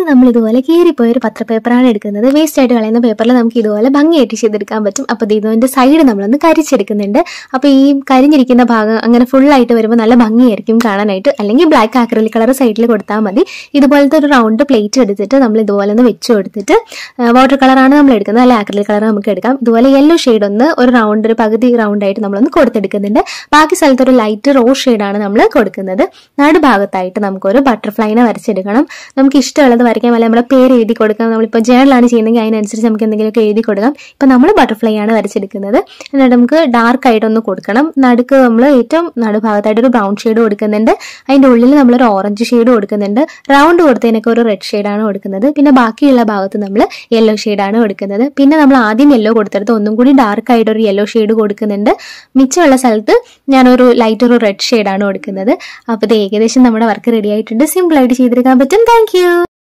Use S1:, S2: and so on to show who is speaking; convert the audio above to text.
S1: ഇന്ന് നമ്മൾ ഇതുപോലെ കീറിപ്പോയ ഒരു പത്ര പേപ്പറാണ് എടുക്കുന്നത് വേസ്റ്റ് ആയിട്ട് കളയുന്ന പേപ്പറിൽ നമുക്ക് ഇതുപോലെ ഭംഗിയായിട്ട് ചെയ്തെടുക്കാൻ പറ്റും അപ്പോൾ ഇതിൻ്റെ സൈഡ് നമ്മളൊന്ന് കരിച്ചെടുക്കുന്നുണ്ട് അപ്പോൾ ഈ കരിഞ്ഞിരിക്കുന്ന ഭാഗം അങ്ങനെ ഫുള്ളായിട്ട് വരുമ്പോൾ നല്ല ഭംഗിയായിരിക്കും കാണാനായിട്ട് അല്ലെങ്കിൽ ബ്ലാക്ക് ആക്രലിക് കളർ സൈഡിൽ കൊടുത്താൽ മതി ഇതുപോലത്തെ ഒരു റൗണ്ട് പ്ലേറ്റ് എടുത്തിട്ട് നമ്മൾ ഇതുപോലെ ഒന്ന് വെച്ച് കൊടുത്തിട്ട് വാട്ടർ കളറാണ് നമ്മൾ എടുക്കുന്നത് അല്ല ആക്രലിക് കളർ നമുക്ക് എടുക്കാം ഇതുപോലെ യെല്ലോ ഷെയ്ഡ് ഒന്ന് ഒരു റൗണ്ട് ഒരു പകുതി റൗണ്ട് ആയിട്ട് നമ്മളൊന്ന് കൊടുത്തെടുക്കുന്നുണ്ട് ബാക്കി സ്ഥലത്ത് ഒരു ലൈറ്റ് റോസ് ഷെയ്ഡാണ് നമ്മൾ കൊടുക്കുന്നത് നടുഭാഗത്തായിട്ട് നമുക്കൊരു ബട്ടർഫ്ലൈനെ വരച്ചെടുക്കണം നമുക്ക് ഇഷ്ടമുള്ളത് വരയ്ക്കാം അല്ലെങ്കിൽ നമ്മുടെ പേര് എഴുതി കൊടുക്കാം നമ്മളിപ്പോൾ ജേണലാണ് ചെയ്യുന്നതെങ്കിൽ അതിനനുസരിച്ച് നമുക്ക് എന്തെങ്കിലുമൊക്കെ എഴുതി കൊടുക്കാം ഇപ്പം നമ്മൾ ബട്ടർഫ്ലൈ ആണ് വരച്ചെടുക്കുന്നത് എന്നിട്ട് നമുക്ക് ഡാർക്ക് ആയിട്ടൊന്ന് കൊടുക്കണം നടുക്ക് നമ്മൾ ഏറ്റവും നടുഭാഗത്തായിട്ട് ഒരു ബ്രൗൺ ഷെയ്ഡ് കൊടുക്കുന്നുണ്ട് അതിൻ്റെ ഉള്ളിൽ നമ്മളൊരു ഓറഞ്ച് ഷെയ്ഡ് കൊടുക്കുന്നുണ്ട് റൗണ്ട് കൊടുത്തതിനൊക്കെ ഒരു റെഡ് ഷെയ്ഡാണ് കൊടുക്കുന്നത് പിന്നെ ബാക്കിയുള്ള ഭാഗത്ത് നമ്മൾ യെല്ലോ ഷെയ്ഡാണ് കൊടുക്കുന്നത് പിന്നെ നമ്മൾ ആദ്യം യെല്ലോ കൊടുത്തെടുത്ത് ഒന്നും കൂടി ഡാർക്ക് ആയിട്ട് ഒരു യെല്ലോ ഷെയ്ഡ് കൊടുക്കുന്നുണ്ട് മിച്ചമുള്ള സ്ഥലത്ത് ഞാനൊരു ലൈറ്റ് ഒരു റെഡ് ഷെയ്ഡാണ് കൊടുക്കുന്നത് അപ്പോൾ ഇത് ഏകദേശം നമ്മുടെ വർക്ക് റെഡി ആയിട്ടുണ്ട് സിമ്പിളായിട്ട് ചെയ്തെടുക്കാൻ പറ്റും താങ്ക്